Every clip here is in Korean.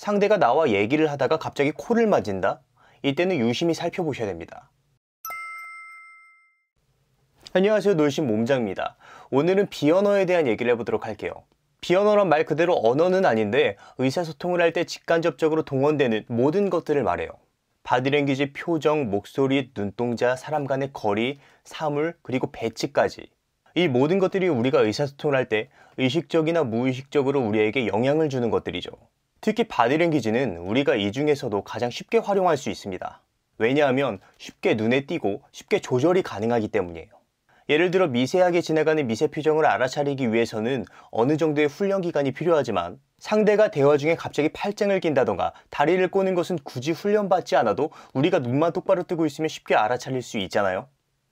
상대가 나와 얘기를 하다가 갑자기 코를 맞은다? 이때는 유심히 살펴보셔야 됩니다. 안녕하세요 노신 몸장입니다. 오늘은 비언어에 대한 얘기를 해보도록 할게요. 비언어란 말 그대로 언어는 아닌데 의사소통을 할 때 직간접적으로 동원되는 모든 것들을 말해요. 바디랭귀지 표정, 목소리, 눈동자, 사람 간의 거리, 사물, 그리고 배치까지 이 모든 것들이 우리가 의사소통을 할 때 의식적이나 무의식적으로 우리에게 영향을 주는 것들이죠. 특히 바디랭귀지는 우리가 이 중에서도 가장 쉽게 활용할 수 있습니다. 왜냐하면 쉽게 눈에 띄고 쉽게 조절이 가능하기 때문이에요. 예를 들어 미세하게 지나가는 미세 표정을 알아차리기 위해서는 어느 정도의 훈련 기간이 필요하지만 상대가 대화 중에 갑자기 팔짱을 낀다던가 다리를 꼬는 것은 굳이 훈련받지 않아도 우리가 눈만 똑바로 뜨고 있으면 쉽게 알아차릴 수 있잖아요.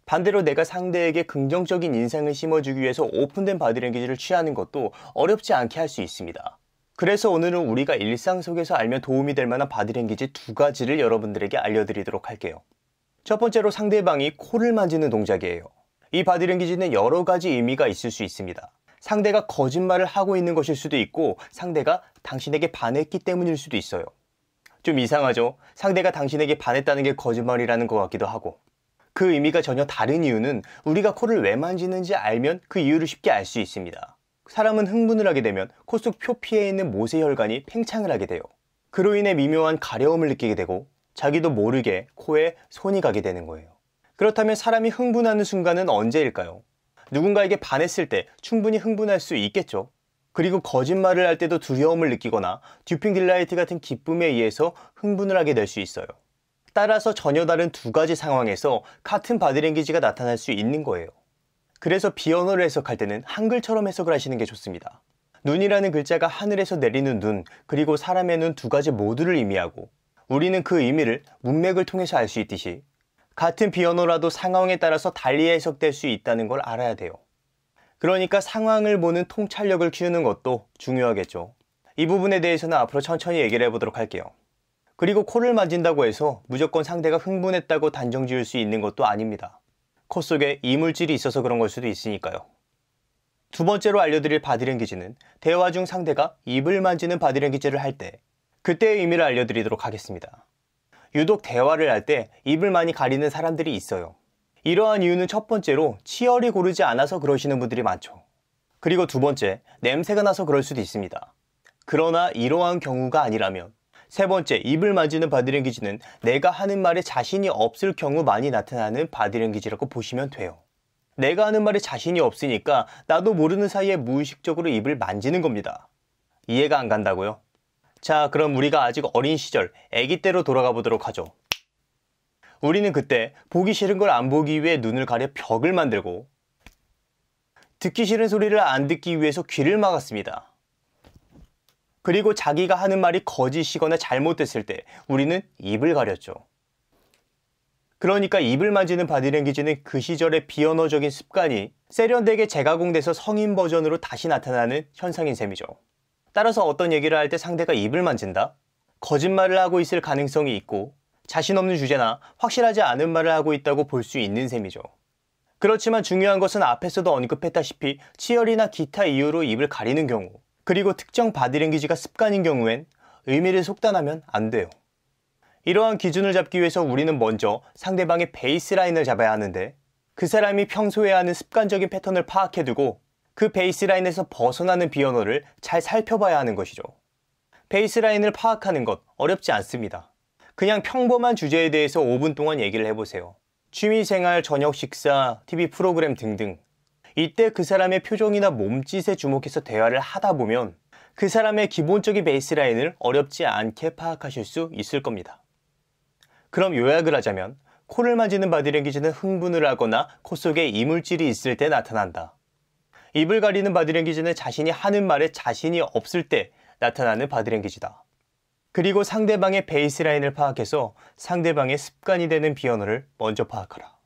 반대로 내가 상대에게 긍정적인 인상을 심어주기 위해서 오픈된 바디랭귀지를 취하는 것도 어렵지 않게 할 수 있습니다. 그래서 오늘은 우리가 일상 속에서 알면 도움이 될 만한 바디랭귀지 두 가지를 여러분들에게 알려드리도록 할게요. 첫 번째로 상대방이 코를 만지는 동작이에요. 이 바디랭귀지는 여러 가지 의미가 있을 수 있습니다. 상대가 거짓말을 하고 있는 것일 수도 있고 상대가 당신에게 반했기 때문일 수도 있어요. 좀 이상하죠? 상대가 당신에게 반했다는 게 거짓말이라는 것 같기도 하고 그 의미가 전혀 다른 이유는 우리가 코를 왜 만지는지 알면 그 이유를 쉽게 알 수 있습니다. 사람은 흥분을 하게 되면 코 속 표피에 있는 모세혈관이 팽창을 하게 돼요. 그로 인해 미묘한 가려움을 느끼게 되고 자기도 모르게 코에 손이 가게 되는 거예요. 그렇다면 사람이 흥분하는 순간은 언제일까요? 누군가에게 반했을 때 충분히 흥분할 수 있겠죠. 그리고 거짓말을 할 때도 두려움을 느끼거나 듀핑 딜라이트 같은 기쁨에 의해서 흥분을 하게 될 수 있어요. 따라서 전혀 다른 두 가지 상황에서 같은 바디랭귀지가 나타날 수 있는 거예요. 그래서 비언어를 해석할 때는 한글처럼 해석을 하시는 게 좋습니다. 눈이라는 글자가 하늘에서 내리는 눈, 그리고 사람의 눈 두 가지 모두를 의미하고 우리는 그 의미를 문맥을 통해서 알 수 있듯이 같은 비언어라도 상황에 따라서 달리 해석될 수 있다는 걸 알아야 돼요. 그러니까 상황을 보는 통찰력을 키우는 것도 중요하겠죠. 이 부분에 대해서는 앞으로 천천히 얘기를 해보도록 할게요. 그리고 코를 만진다고 해서 무조건 상대가 흥분했다고 단정 지을 수 있는 것도 아닙니다. 코 속에 이물질이 있어서 그런 걸 수도 있으니까요. 두 번째로 알려드릴 바디랭귀지는 대화 중 상대가 입을 만지는 바디랭귀지를 할 때 그때의 의미를 알려드리도록 하겠습니다. 유독 대화를 할 때 입을 많이 가리는 사람들이 있어요. 이러한 이유는 첫 번째로 치열이 고르지 않아서 그러시는 분들이 많죠. 그리고 두 번째, 냄새가 나서 그럴 수도 있습니다. 그러나 이러한 경우가 아니라면 세 번째, 입을 만지는 바디랭귀지는 내가 하는 말에 자신이 없을 경우 많이 나타나는 바디랭귀지라고 보시면 돼요. 내가 하는 말에 자신이 없으니까 나도 모르는 사이에 무의식적으로 입을 만지는 겁니다. 이해가 안 간다고요? 자, 그럼 우리가 아직 어린 시절, 아기 때로 돌아가 보도록 하죠. 우리는 그때 보기 싫은 걸 안 보기 위해 눈을 가려 벽을 만들고 듣기 싫은 소리를 안 듣기 위해서 귀를 막았습니다. 그리고 자기가 하는 말이 거짓이거나 잘못됐을 때 우리는 입을 가렸죠. 그러니까 입을 만지는 바디랭귀지는 그 시절의 비언어적인 습관이 세련되게 재가공돼서 성인 버전으로 다시 나타나는 현상인 셈이죠. 따라서 어떤 얘기를 할 때 상대가 입을 만진다? 거짓말을 하고 있을 가능성이 있고 자신 없는 주제나 확실하지 않은 말을 하고 있다고 볼 수 있는 셈이죠. 그렇지만 중요한 것은 앞에서도 언급했다시피 치열이나 기타 이유로 입을 가리는 경우 그리고 특정 바디랭귀지가 습관인 경우엔 의미를 속단하면 안 돼요. 이러한 기준을 잡기 위해서 우리는 먼저 상대방의 베이스라인을 잡아야 하는데 그 사람이 평소에 하는 습관적인 패턴을 파악해두고 그 베이스라인에서 벗어나는 비언어를 잘 살펴봐야 하는 것이죠. 베이스라인을 파악하는 것 어렵지 않습니다. 그냥 평범한 주제에 대해서 5분 동안 얘기를 해보세요. 취미생활, 저녁 식사, TV 프로그램 등등 이때 그 사람의 표정이나 몸짓에 주목해서 대화를 하다 보면 그 사람의 기본적인 베이스라인을 어렵지 않게 파악하실 수 있을 겁니다. 그럼 요약을 하자면 코를 만지는 바디랭귀지는 흥분을 하거나 코 속에 이물질이 있을 때 나타난다. 입을 가리는 바디랭귀지는 자신이 하는 말에 자신이 없을 때 나타나는 바디랭귀지다. 그리고 상대방의 베이스라인을 파악해서 상대방의 습관이 되는 비언어를 먼저 파악하라.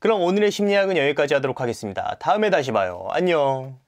그럼 오늘의 심리학은 여기까지 하도록 하겠습니다. 다음에 다시 봐요. 안녕.